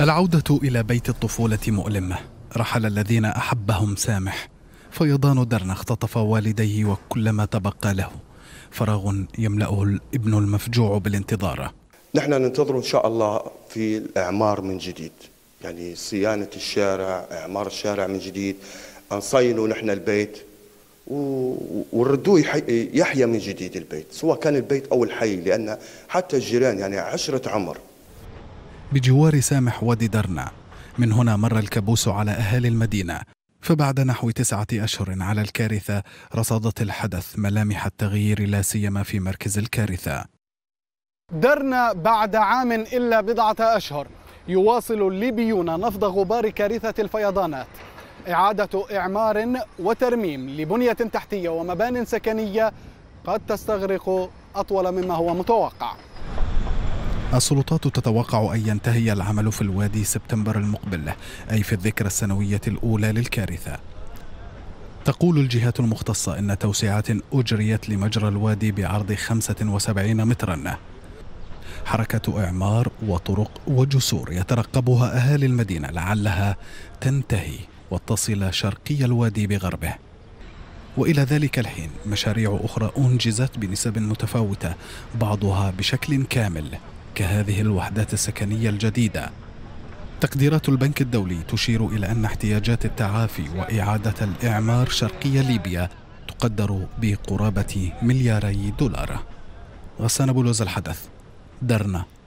العودة إلى بيت الطفولة مؤلمة رحل الذين أحبهم سامح فيضان درن اختطف والديه وكل ما تبقى له فراغ يملأه الابن المفجوع بالانتظار نحن ننتظر إن شاء الله في الإعمار من جديد يعني صيانة الشارع إعمار الشارع من جديد نصينه نحن البيت وردوه يحيى من جديد البيت سواء كان البيت أو الحي لأن حتى الجيران يعني عشرة عمر بجوار سامح وادي درنا من هنا مر الكابوس على أهالي المدينة فبعد نحو تسعة أشهر على الكارثة رصدت الحدث ملامح التغيير لا سيما في مركز الكارثة درنا بعد عام إلا بضعة أشهر يواصل الليبيون نفض غبار كارثة الفيضانات إعادة إعمار وترميم لبنية تحتية ومبان سكنية قد تستغرق أطول مما هو متوقع السلطات تتوقع أن ينتهي العمل في الوادي سبتمبر المقبل أي في الذكرى السنوية الأولى للكارثة تقول الجهات المختصة إن توسعات أجريت لمجرى الوادي بعرض 75 مترا حركة إعمار وطرق وجسور يترقبها أهالي المدينة لعلها تنتهي وتصل شرقي الوادي بغربه والى ذلك الحين مشاريع اخرى انجزت بنسب متفاوته بعضها بشكل كامل هذه الوحدات السكنية الجديدة تقديرات البنك الدولي تشير إلى أن احتياجات التعافي وإعادة الإعمار شرقي ليبيا تقدر بقرابة ملياري دولار غسان بولوز الحدث درنا